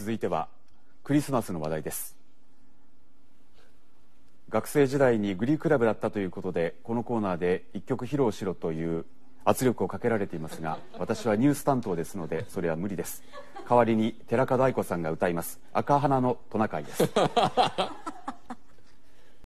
続いてはクリスマスの話題です学生時代にグリークラブだったということでこのコーナーで一曲披露しろという圧力をかけられていますが私はニュース担当ですのでそれは無理です代わりに寺門愛子さんが歌います赤花のトナカイです